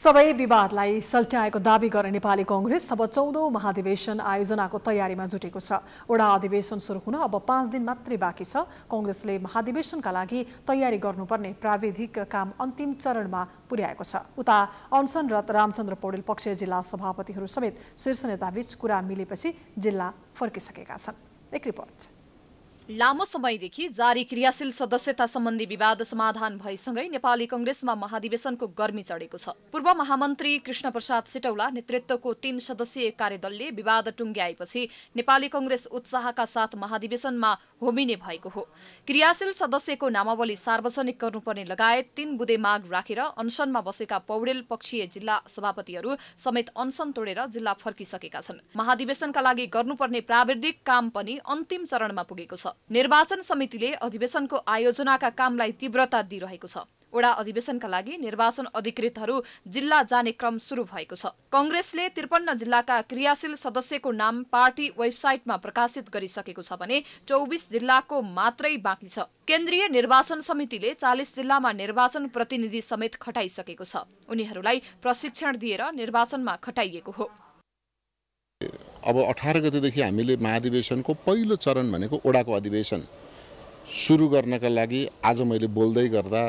सबै विवादलाई सल्ट्याएको दावी गर्ने नेपाली कङ्ग्रेस अब चौधौँ महाधिवेशन आयोजनाको तयारीमा जुटेको छ वडा अधिवेशन सुरु हुन अब पाँच दिन मात्रै बाँकी छ कङ्ग्रेसले महाधिवेशनका लागि तयारी गर्नुपर्ने प्राविधिक काम अन्तिम चरणमा पुर्याएको छ उता अनसनरत रामचन्द्र पौडेल पक्षीय जिल्ला सभापतिहरू समेत शीर्ष नेताबीच कुरा मिलेपछि जिल्ला फर्किसकेका छन् एक रिपोर्ट लामो समयदेखि जारी क्रियाशील सदस्यता सम्बन्धी विवाद समाधान भएसँगै नेपाली कंग्रेसमा महाधिवेशनको गर्मी चढेको छ पूर्व महामन्त्री कृष्ण प्रसाद सिटौला नेतृत्वको तीन सदस्यीय कार्यदलले विवाद टुङ्ग्याएपछि नेपाली कंग्रेस उत्साहका साथ महाधिवेशनमा होमिने भएको हो क्रियाशील सदस्यको नामावली सार्वजनिक गर्नुपर्ने लगायत तीन बुधे माग राखेर अनसनमा बसेका पौडेल पक्षीय जिल्ला सभापतिहरू समेत अनसन तोडेर जिल्ला फर्किसकेका छन् महाधिवेशनका लागि गर्नुपर्ने प्राविधिक काम पनि अन्तिम चरणमा पुगेको छ निर्वाचन समितिले अधिवेशनको आयोजनाका कामलाई तीव्रता दिइरहेको छ वडा अधिवेशनका लागि निर्वाचन अधिकृतहरू जिल्ला जाने क्रम सुरु भएको छ कंग्रेसले त्रिपन्न जिल्लाका क्रियाशील सदस्यको नाम पार्टी वेबसाइटमा प्रकाशित गरिसकेको छ भने चौबिस जिल्लाको मात्रै बाँकी छ केन्द्रीय निर्वाचन समितिले चालिस जिल्लामा निर्वाचन प्रतिनिधि समेत खटाइसकेको छ उनीहरूलाई प्रशिक्षण दिएर निर्वाचनमा खटाइएको हो अब अठार गतेदेखि हामीले महाधिवेशनको पहिलो चरण भनेको ओडाको अधिवेशन सुरु गर्नका लागि आज मैले बोल्दै गर्दा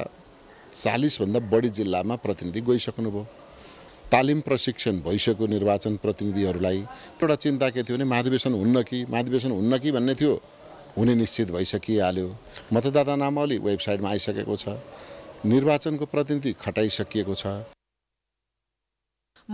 चालिसभन्दा बढी जिल्लामा प्रतिनिधि गइसक्नुभयो तालिम प्रशिक्षण भइसक्यो निर्वाचन प्रतिनिधिहरूलाई एउटा चिन्ता के थियो भने महाधिवेशन हुन्न कि महाधिवेशन हुन्न कि भन्ने थियो हुने निश्चित भइसकिहाल्यो मतदाता नामावली वेबसाइटमा आइसकेको छ निर्वाचनको प्रतिनिधि खटाइसकिएको छ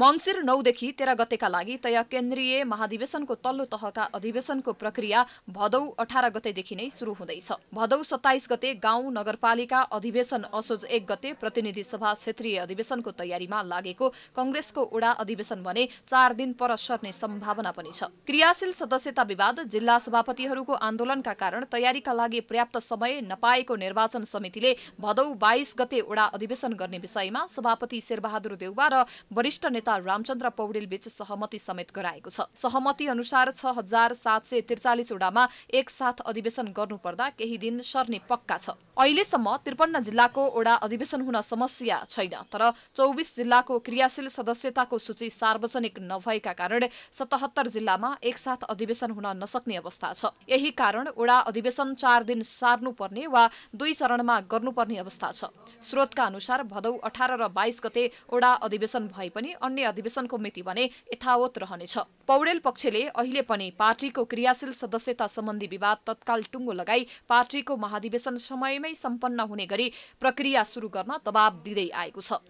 मङ्सिर नौदेखि तेह्र गतेका लागि तय केन्द्रीय महाधिवेशनको तल्लो तहका अधिवेशनको प्रक्रिया भदौ अठार गतेदेखि नै सुरु हुँदैछ भदौ सत्ताइस गते गाउँ नगरपालिका अधिवेशन असोज एक गते प्रतिनिधि सभा क्षेत्रीय अधिवेशनको तयारीमा लागेको कंग्रेसको उडा अधिवेशन भने चार दिन पर सर्ने सम्भावना पनि छ क्रियाशील सदस्यता विवाद जिल्ला सभापतिहरूको आन्दोलनका कारण तयारीका लागि पर्याप्त समय नपाएको निर्वाचन समितिले भदौ बाइस गते उडा अधिवेशन गर्ने विषयमा सभापति शेरबहादुर देउवा र वरिष्ठ नेता रामचन्द्र पौडेल बीच सहमति समेत गराएको छ सहमति अनुसार छ हजार सात सय त्रिचालिसवटामा एकसाथ अधिवेशन गर्नुपर्दा केही दिन सर्ने पक्का छ अहिलेसम्म त्रिपन्न जिल्लाको ओडा अधिवेशन हुन समस्या छैन तर चौबिस जिल्लाको क्रियाशील सदस्यताको सूची सार्वजनिक नभएका कारण सतहत्तर जिल्लामा एकसाथ अधिवेशन हुन नसक्ने अवस्था छ यही कारण ओडा अधिवेशन चार दिन सार्नुपर्ने वा दुई चरणमा गर्नुपर्ने अवस्था छ स्रोतका अनुसार भदौ अठार र बाइस गते ओडा अधिवेशन भए पनि अन्य अधिवेशनको मिति भने यथावत रहनेछ पौडेल पक्षले अहिले पनि पार्टीको क्रियाशील सदस्यता सम्बन्धी विवाद तत्काल टुङ्गो लगाई पार्टीको महाधिवेशन समयमै सम्पन्न हुने गरी प्रक्रिया सुरु गर्न दबाब दिँदै आएको छ